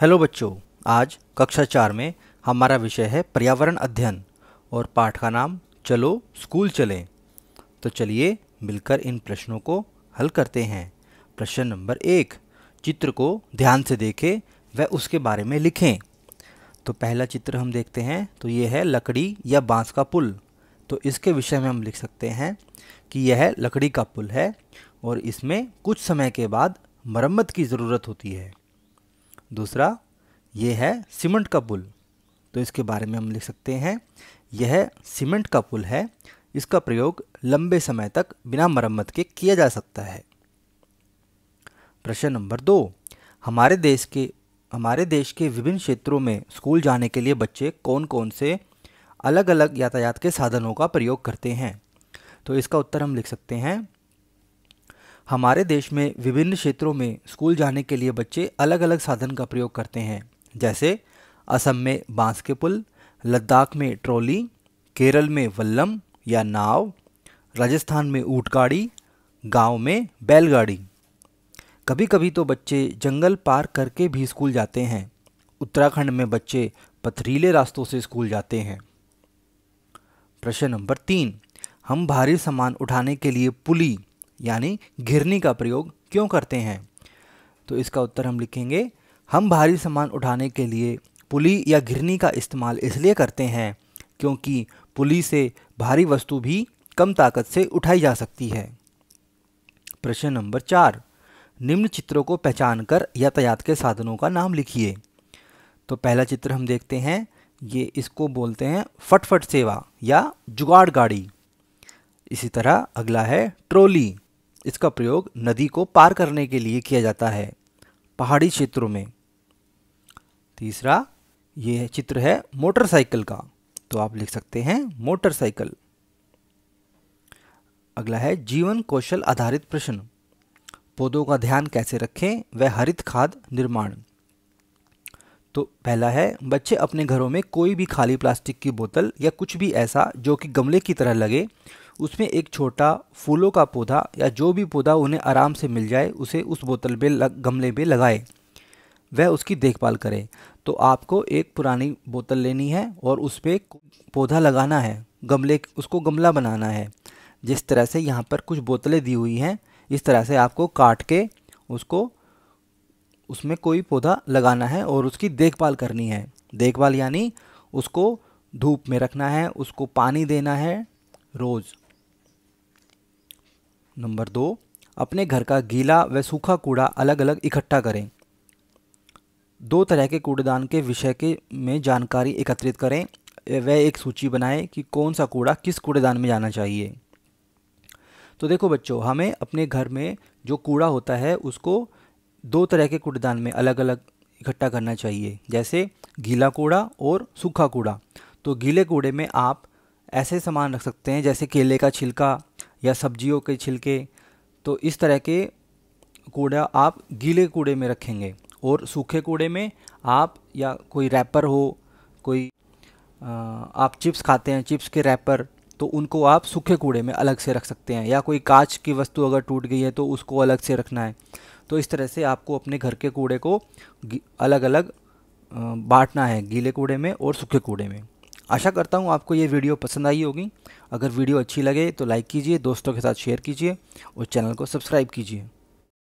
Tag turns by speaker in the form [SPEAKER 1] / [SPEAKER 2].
[SPEAKER 1] hello बच्चों आज कक्षा चार में हमारा विषय है पर्यावरण अध्ययन और पाठ का नाम चलो स्कूल चलें तो चलिए मिलकर इन प्रश्नों को हल करते हैं प्रश्न नंबर एक चित्र को ध्यान से देखें व उसके बारे में लिखें तो पहला चित्र हम देखते हैं तो ये है लकड़ी या बांस का पुल तो इसके विषय में हम लिख सकते हैं कि यह लकड़ी का पुल है और इसमें कुछ समय के बाद मरम्मत की ज़रूरत होती है दूसरा ये है सीमेंट का पुल तो इसके बारे में हम लिख सकते हैं यह सीमेंट का पुल है इसका प्रयोग लंबे समय तक बिना मरम्मत के किया जा सकता है प्रश्न नंबर दो हमारे देश के हमारे देश के विभिन्न क्षेत्रों में स्कूल जाने के लिए बच्चे कौन कौन से अलग अलग यातायात के साधनों का प्रयोग करते हैं तो इसका उत्तर हम लिख सकते हैं हमारे देश में विभिन्न क्षेत्रों में स्कूल जाने के लिए बच्चे अलग अलग साधन का प्रयोग करते हैं जैसे असम में बांस के पुल लद्दाख में ट्रॉली केरल में वल्लम या नाव राजस्थान में ऊट गाड़ी गाँव में बैलगाड़ी कभी कभी तो बच्चे जंगल पार करके भी स्कूल जाते हैं उत्तराखंड में बच्चे पथरीले रास्तों से स्कूल जाते हैं प्रश्न नंबर तीन हम भारी सामान उठाने के लिए पुली यानी घिरनी का प्रयोग क्यों करते हैं तो इसका उत्तर हम लिखेंगे हम भारी सामान उठाने के लिए पुली या घिरनी का इस्तेमाल इसलिए करते हैं क्योंकि पुली से भारी वस्तु भी कम ताकत से उठाई जा सकती है प्रश्न नंबर चार निम्न चित्रों को पहचान कर यातायात के साधनों का नाम लिखिए तो पहला चित्र हम देखते हैं ये इसको बोलते हैं फटफट सेवा या जुगाड़ गाड़ी इसी तरह अगला है ट्रोली इसका प्रयोग नदी को पार करने के लिए किया जाता है पहाड़ी क्षेत्रों में तीसरा ये चित्र है मोटरसाइकिल का तो आप लिख सकते हैं मोटरसाइकिल अगला है जीवन कौशल आधारित प्रश्न पौधों का ध्यान कैसे रखें वह हरित खाद निर्माण तो पहला है बच्चे अपने घरों में कोई भी खाली प्लास्टिक की बोतल या कुछ भी ऐसा जो कि गमले की तरह लगे उसमें एक छोटा फूलों का पौधा या जो भी पौधा उन्हें आराम से मिल जाए उसे उस बोतल में लग, गमले में लगाए वह उसकी देखभाल करें तो आपको एक पुरानी बोतल लेनी है और उस पर पौधा लगाना है गमले उसको गमला बनाना है जिस तरह से यहाँ पर कुछ बोतलें दी हुई हैं इस तरह से आपको काट के उसको उसमें कोई पौधा लगाना है और उसकी देखभाल करनी है देखभाल यानी उसको धूप में रखना है उसको पानी देना है रोज़ नंबर दो अपने घर का गीला व सूखा कूड़ा अलग अलग इकट्ठा करें दो तरह के कूड़ेदान के विषय के में जानकारी एकत्रित करें वह एक सूची बनाएं कि कौन सा कूड़ा किस कूड़ेदान में जाना चाहिए तो देखो बच्चों हमें अपने घर में जो कूड़ा होता है उसको दो तरह के कूड़ेदान में अलग अलग इकट्ठा करना चाहिए जैसे गीला कूड़ा और सूखा कूड़ा तो गीले कूड़े में आप ऐसे सामान रख सकते हैं जैसे केले का छिलका या सब्जियों के छिलके तो इस तरह के कूड़ा आप गीले कूड़े में रखेंगे और सूखे कूड़े में आप या कोई रैपर हो कोई आप चिप्स खाते हैं चिप्स के रैपर तो उनको आप सूखे कूड़े में अलग से रख सकते हैं या कोई कांच की वस्तु अगर टूट गई है तो उसको अलग से रखना है तो इस तरह से आपको अपने घर के कूड़े को अलग अलग बांटना है गीले कूड़े में और सूखे कूड़े में आशा करता हूँ आपको ये वीडियो पसंद आई होगी अगर वीडियो अच्छी लगे तो लाइक कीजिए दोस्तों के साथ शेयर कीजिए और चैनल को सब्सक्राइब कीजिए